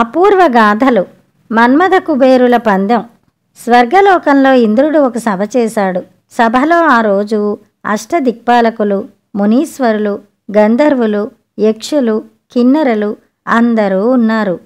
అపూర్వ గాథలు మన్మథ కుబేరుల పందెం స్వర్గలోకంలో ఇంద్రుడు ఒక సభ చేశాడు సభలో ఆ రోజు అష్టదిక్పాలకులు మునీశ్వరులు గంధర్వులు యక్షులు కిన్నెరలు అందరూ ఉన్నారు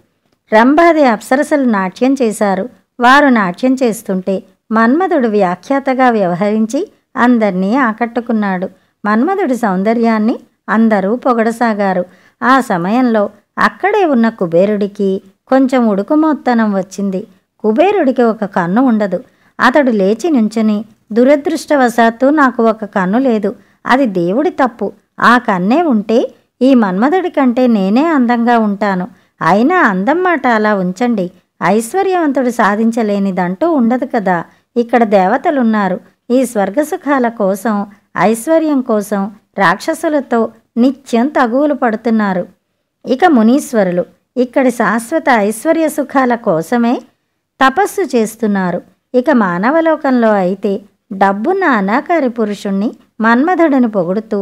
రంభాది అప్సరసలు నాట్యం చేశారు వారు నాట్యం చేస్తుంటే మన్మధుడు వ్యాఖ్యాతగా వ్యవహరించి అందర్నీ ఆకట్టుకున్నాడు మన్మధుడి సౌందర్యాన్ని అందరూ పొగడసాగారు ఆ సమయంలో అక్కడే ఉన్న కుబేరుడికి కొంచెం ఉడుకుమొత్తనం వచ్చింది కుబేరుడికి ఒక కన్ను ఉండదు అతడు లేచి నుంచుని దురదృష్టవశాత్తు నాకు ఒక కన్ను లేదు అది దేవుడి తప్పు ఆ కన్నే ఉంటే ఈ మన్మధుడి కంటే నేనే అందంగా ఉంటాను అయినా అందం మాట అలా ఉంచండి ఐశ్వర్యవంతుడు సాధించలేనిదంటూ ఉండదు కదా ఇక్కడ దేవతలున్నారు ఈ స్వర్గసుఖాల కోసం ఐశ్వర్యం కోసం రాక్షసులతో నిత్యం తగువులు పడుతున్నారు ఇక మునీశ్వరులు ఇక్కడి శాశ్వత ఐశ్వర్య సుఖాల కోసమే తపస్సు చేస్తున్నారు ఇక మానవలోకంలో అయితే డబ్బున్న అనాకారి పురుషుణ్ణి మన్మధుడని పొగుడుతూ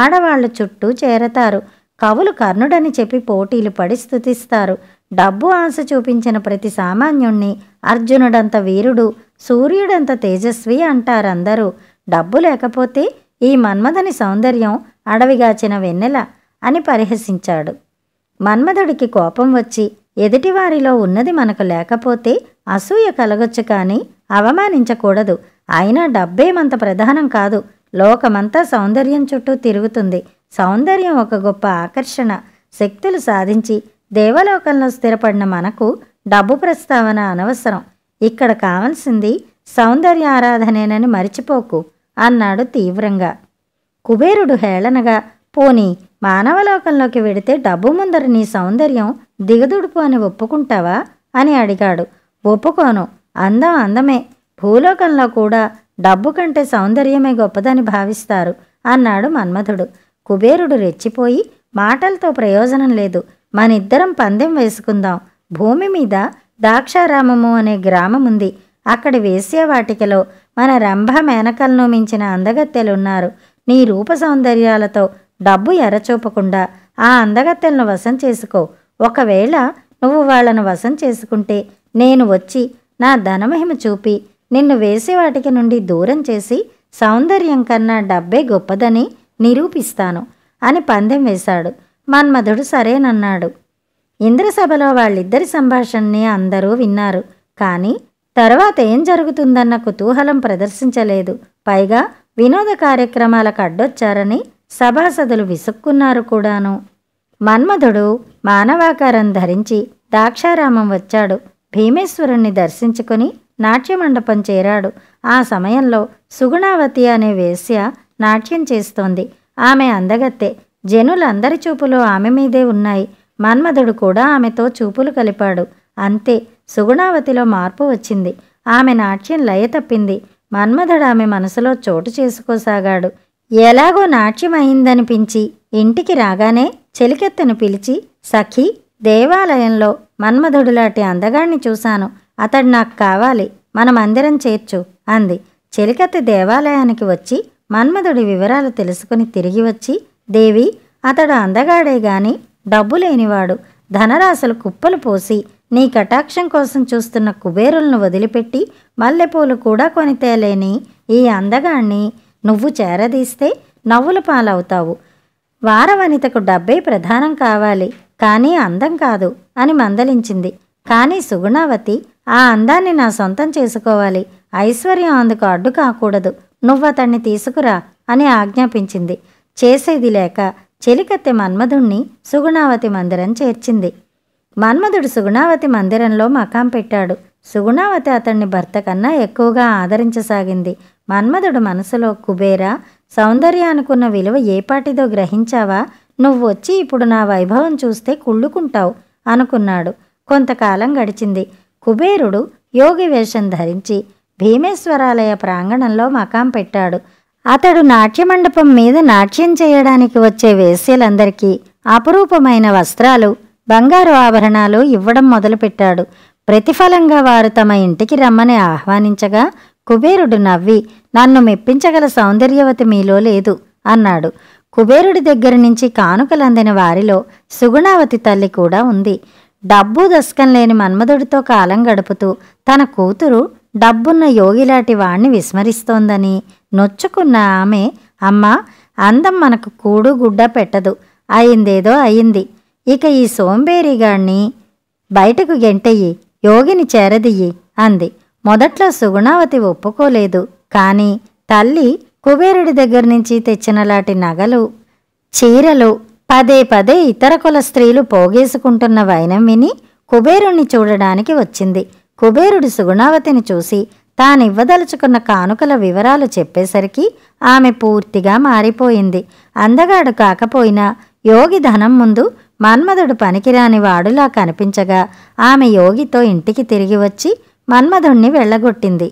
ఆడవాళ్ళు చుట్టూ చేరతారు కవులు కర్ణుడని చెప్పి పోటీలు పడి స్థుతిస్తారు డబ్బు ఆశ చూపించిన ప్రతి సామాన్యుణ్ణి అర్జునుడంత వీరుడు సూర్యుడంత తేజస్వి అంటారందరూ డబ్బు లేకపోతే ఈ మన్మధని సౌందర్యం అడవిగాచిన వెన్నెల అని పరిహసించాడు మన్మధుడికి కోపం వచ్చి ఎదుటివారిలో ఉన్నది మనకు లేకపోతే అసూయ కలగొచ్చు కానీ అవమానించకూడదు అయినా డబ్బేమంత ప్రధానం కాదు లోకమంతా సౌందర్యం చుట్టూ తిరుగుతుంది సౌందర్యం ఒక గొప్ప ఆకర్షణ శక్తులు సాధించి దేవలోకంలో స్థిరపడిన మనకు డబ్బు ప్రస్తావన అనవసరం ఇక్కడ కావలసింది సౌందర్య ఆరాధనేనని మరిచిపోకు అన్నాడు తీవ్రంగా కుబేరుడు హేళనగా పోని మానవలోకంలోకి వెడితే డబ్బు ముందర నీ సౌందర్యం దిగదుడుపు అని ఒప్పుకుంటావా అని అడిగాడు ఒప్పుకోను అందం అందమే భూలోకంలో కూడా డబ్బు కంటే సౌందర్యమే గొప్పదని భావిస్తారు అన్నాడు మన్మథుడు కుబేరుడు రెచ్చిపోయి మాటలతో ప్రయోజనం లేదు మనిద్దరం పందెం వేసుకుందాం భూమి మీద దాక్షారామము అనే గ్రామం ఉంది అక్కడి వేశ్యవాటికలో మన రంభ మేనకలను మించిన అందగత్తెలున్నారు నీ రూప సౌందర్యాలతో డబ్బు ఎర్రచూపకుండా ఆ అందగత్తెలను వశం చేసుకో ఒకవేళ నువ్వు వాళ్లను వశం చేసుకుంటే నేను వచ్చి నా ధనమహిమ చూపి నిన్ను వేసే వాటికి నుండి దూరం చేసి సౌందర్యం కన్నా డబ్బే గొప్పదని నిరూపిస్తాను అని పందెం వేశాడు మన్మధుడు సరేనన్నాడు ఇంద్రసభలో వాళ్ళిద్దరి సంభాషణని అందరూ విన్నారు కానీ తర్వాత ఏం జరుగుతుందన్న కుతూహలం ప్రదర్శించలేదు పైగా వినోద కార్యక్రమాలకు అడ్డొచ్చారని సభాసదులు విసుక్కున్నారు కూడాను మన్మధుడు మానవాకారం ధరించి ద్రాక్షారామం వచ్చాడు భీమేశ్వరుణ్ణి దర్శించుకుని నాట్యమండపం చేరాడు ఆ సమయంలో సుగుణావతి అనే వేశ్య నాట్యం చేస్తోంది ఆమె అందగత్తే జనులందరి చూపులు ఆమె మీదే ఉన్నాయి మన్మధుడు కూడా ఆమెతో చూపులు కలిపాడు అంతే సుగుణావతిలో మార్పు వచ్చింది ఆమె నాట్యం లయ తప్పింది మన్మధుడు ఆమె మనసులో చోటు చేసుకోసాగాడు ఎలాగో నాట్యమైందనిపించి ఇంటికి రాగానే చెలికెత్తను పిలిచి సఖీ దేవాలయంలో మన్మధుడులాంటి అందగాణ్ణి చూశాను అతడు నాకు కావాలి మనమందిరం చేర్చు అంది చెలికత్త దేవాలయానికి వచ్చి మన్మధుడి వివరాలు తెలుసుకుని తిరిగి వచ్చి దేవి అతడు అందగాడే గాని డబ్బు లేనివాడు ధనరాశులు కుప్పలు పోసి నీ కటాక్షం కోసం చూస్తున్న కుబేరులను వదిలిపెట్టి మల్లెపూలు కూడా కొనితేలేని ఈ అందగాణ్ణి నువ్వు చేరదీస్తే నవ్వుల పాలవుతావు వారవనితకు డబ్బే ప్రధానం కావాలి కానీ అందం కాదు అని మందలించింది కానీ సుగుణావతి ఆ అందాన్ని నా సొంతం చేసుకోవాలి ఐశ్వర్యం అందుకు అడ్డు కాకూడదు నువ్వతన్ని తీసుకురా అని ఆజ్ఞాపించింది చేసేది లేక చెలికత్తె మన్మధుణ్ణి సుగుణావతి మందిరం చేర్చింది మన్మధుడు సుగుణావతి మందిరంలో మకాం పెట్టాడు సుగుణావతి అతన్ని భర్త కన్నా ఎక్కువగా ఆదరించసాగింది మన్మధుడు మనసులో కుబేర సౌందర్య అనుకున్న విలువ ఏపాటిదో గ్రహించావా నువ్వు వచ్చి ఇప్పుడు నా వైభవం చూస్తే కుళ్ళుకుంటావు అనుకున్నాడు కొంతకాలం గడిచింది కుబేరుడు యోగి వేషం ధరించి భీమేశ్వరాలయ ప్రాంగణంలో మకాం పెట్టాడు అతడు నాట్యమండపం మీద నాట్యం చేయడానికి వచ్చే వేశ్యలందరికీ అపురూపమైన వస్త్రాలు బంగారు ఆభరణాలు ఇవ్వడం మొదలుపెట్టాడు ప్రతిఫలంగా వారు తమ ఇంటికి రమ్మని ఆహ్వానించగా కుబేరుడు నవ్వి నన్ను మెప్పించగల సౌందర్యవతి మీలో లేదు అన్నాడు కుబేరుడి దగ్గర నుంచి కానుకలందిన వారిలో సుగుణావతి తల్లి కూడా ఉంది డబ్బు దశకం లేని మన్మధుడితో కాలం గడుపుతూ తన కూతురు డబ్బున్న యోగిలాంటి వాణ్ణి విస్మరిస్తోందని నొచ్చుకున్న ఆమె అమ్మా అందం మనకు కూడు గుడ్డ పెట్టదు అయిందేదో అయింది ఇక ఈ సోంబేరిగాణ్ణి బయటకు గెంటయ్యి యోగిని చేరదియ్యి అంది మొదట్లో సుగుణావతి ఒప్పుకోలేదు కానీ తల్లి కుబేరుడి దగ్గర నుంచి తెచ్చినలాంటి నగలు చీరలు పదే పదే ఇతర కుల స్త్రీలు పోగేసుకుంటున్న వైనం విని కుబేరుణ్ణి చూడడానికి వచ్చింది కుబేరుడు సుగుణావతిని చూసి తానివ్వదలుచుకున్న కానుకల వివరాలు చెప్పేసరికి ఆమె పూర్తిగా మారిపోయింది అందగాడు కాకపోయినా యోగి ధనం ముందు మన్మధుడు పనికిరాని వాడులా కనిపించగా ఆమె యోగితో ఇంటికి తిరిగి వచ్చి మన్మధుణ్ణి వెళ్ళగొట్టింది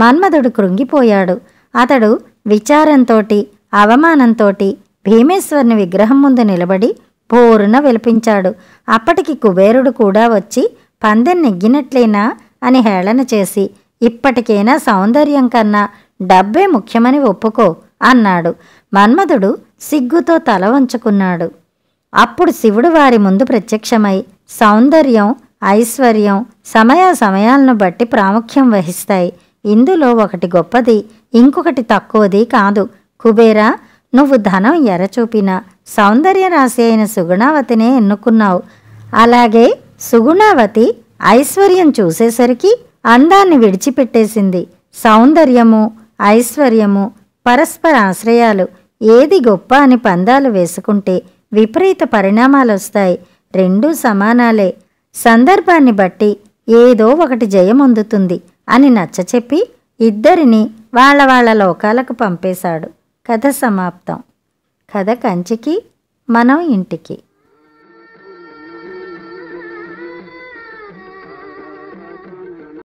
మన్మధుడు కృంగిపోయాడు అతడు విచారంతోటి అవమానంతోటి భీమేశ్వరుని విగ్రహం ముందు నిలబడి పోరున విలపించాడు అప్పటికి కుబేరుడు కూడా వచ్చి పందెం నెగ్గినట్లేనా అని హేళన చేసి ఇప్పటికైనా సౌందర్యం కన్నా డబ్బే ముఖ్యమని ఒప్పుకో అన్నాడు మన్మధుడు సిగ్గుతో తల వంచుకున్నాడు అప్పుడు శివుడు వారి ముందు ప్రత్యక్షమై సౌందర్యం ఐశ్వర్యం సమయ సమయాలను బట్టి ప్రాముఖ్యం వహిస్తాయి ఇందులో ఒకటి గొప్పది ఇంకొకటి తక్కువది కాదు కుబేరా నువ్వు ధనం ఎరచూపిన సౌందర్య రాశి అయిన సుగుణావతినే ఎన్నుకున్నావు అలాగే సుగుణావతి ఐశ్వర్యం చూసేసరికి అందాన్ని విడిచిపెట్టేసింది సౌందర్యము ఐశ్వర్యము పరస్పర ఆశ్రయాలు ఏది గొప్ప అని పందాలు వేసుకుంటే విపరీత పరిణామాలు వస్తాయి రెండూ సమానాలే సందర్భాన్ని బట్టి ఏదో ఒకటి జయం అందుతుంది అని నచ్చచెప్పి ఇద్దరిని వాళ్ళ వాళ్ళ లోకాలకు పంపేశాడు కథ సమాప్తం కథ కంచికి మనం ఇంటికి